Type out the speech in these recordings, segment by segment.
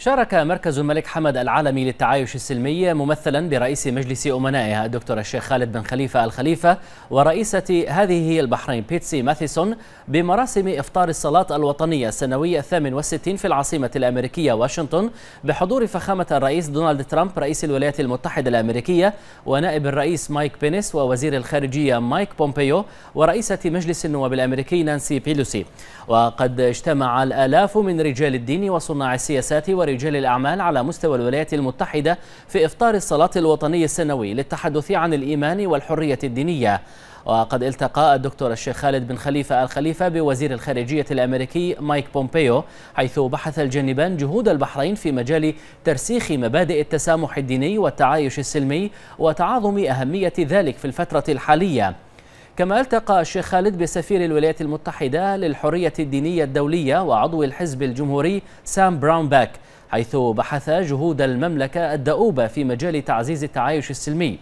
شارك مركز الملك حمد العالمي للتعايش السلمي ممثلا برئيس مجلس أمنائها الدكتور الشيخ خالد بن خليفة الخليفة ورئيسة هذه البحرين بيتسي ماثيسون بمراسم إفطار الصلاة الوطنية السنوية 68 في العاصمة الأمريكية واشنطن بحضور فخامة الرئيس دونالد ترامب رئيس الولايات المتحدة الأمريكية ونائب الرئيس مايك بينيس ووزير الخارجية مايك بومبيو ورئيسة مجلس النواب الأمريكي نانسي بيلوسي وقد اجتمع الآلاف من رجال الدين وصناع السياسات رجال الأعمال على مستوى الولايات المتحدة في إفطار الصلاة الوطني السنوي للتحدث عن الإيمان والحرية الدينية وقد التقى الدكتور الشيخ خالد بن خليفة الخليفة بوزير الخارجية الأمريكي مايك بومبيو حيث بحث الجانبان جهود البحرين في مجال ترسيخ مبادئ التسامح الديني والتعايش السلمي وتعاظم أهمية ذلك في الفترة الحالية كما التقى الشيخ خالد بسفير الولايات المتحدة للحرية الدينية الدولية وعضو الحزب الجمهوري سام براون باك حيث بحث جهود المملكة الدؤوبة في مجال تعزيز التعايش السلمي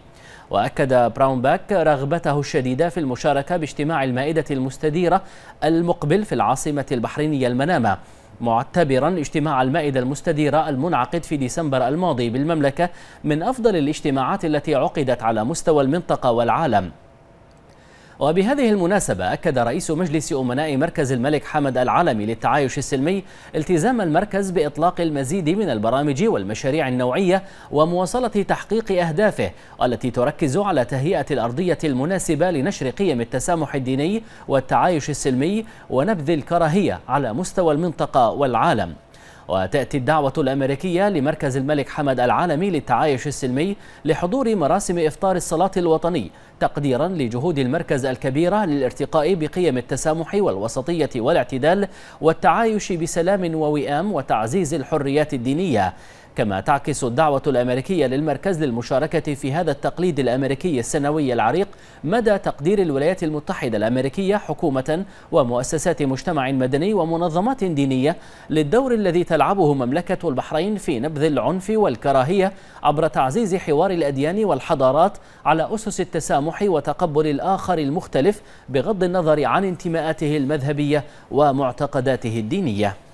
وأكد براون باك رغبته الشديدة في المشاركة باجتماع المائدة المستديرة المقبل في العاصمة البحرينية المنامة معتبرا اجتماع المائدة المستديرة المنعقد في ديسمبر الماضي بالمملكة من أفضل الاجتماعات التي عقدت على مستوى المنطقة والعالم وبهذه المناسبة أكد رئيس مجلس أمناء مركز الملك حمد العالمي للتعايش السلمي التزام المركز بإطلاق المزيد من البرامج والمشاريع النوعية ومواصلة تحقيق أهدافه التي تركز على تهيئة الأرضية المناسبة لنشر قيم التسامح الديني والتعايش السلمي ونبذ الكراهية على مستوى المنطقة والعالم وتأتي الدعوة الأمريكية لمركز الملك حمد العالمي للتعايش السلمي لحضور مراسم إفطار الصلاة الوطني تقديرا لجهود المركز الكبيرة للارتقاء بقيم التسامح والوسطية والاعتدال والتعايش بسلام ووئام وتعزيز الحريات الدينية كما تعكس الدعوة الأمريكية للمركز للمشاركة في هذا التقليد الأمريكي السنوي العريق مدى تقدير الولايات المتحدة الأمريكية حكومة ومؤسسات مجتمع مدني ومنظمات دينية للدور الذي تلعبه مملكة البحرين في نبذ العنف والكراهية عبر تعزيز حوار الأديان والحضارات على أسس التسامح وتقبل الآخر المختلف بغض النظر عن انتماءاته المذهبية ومعتقداته الدينية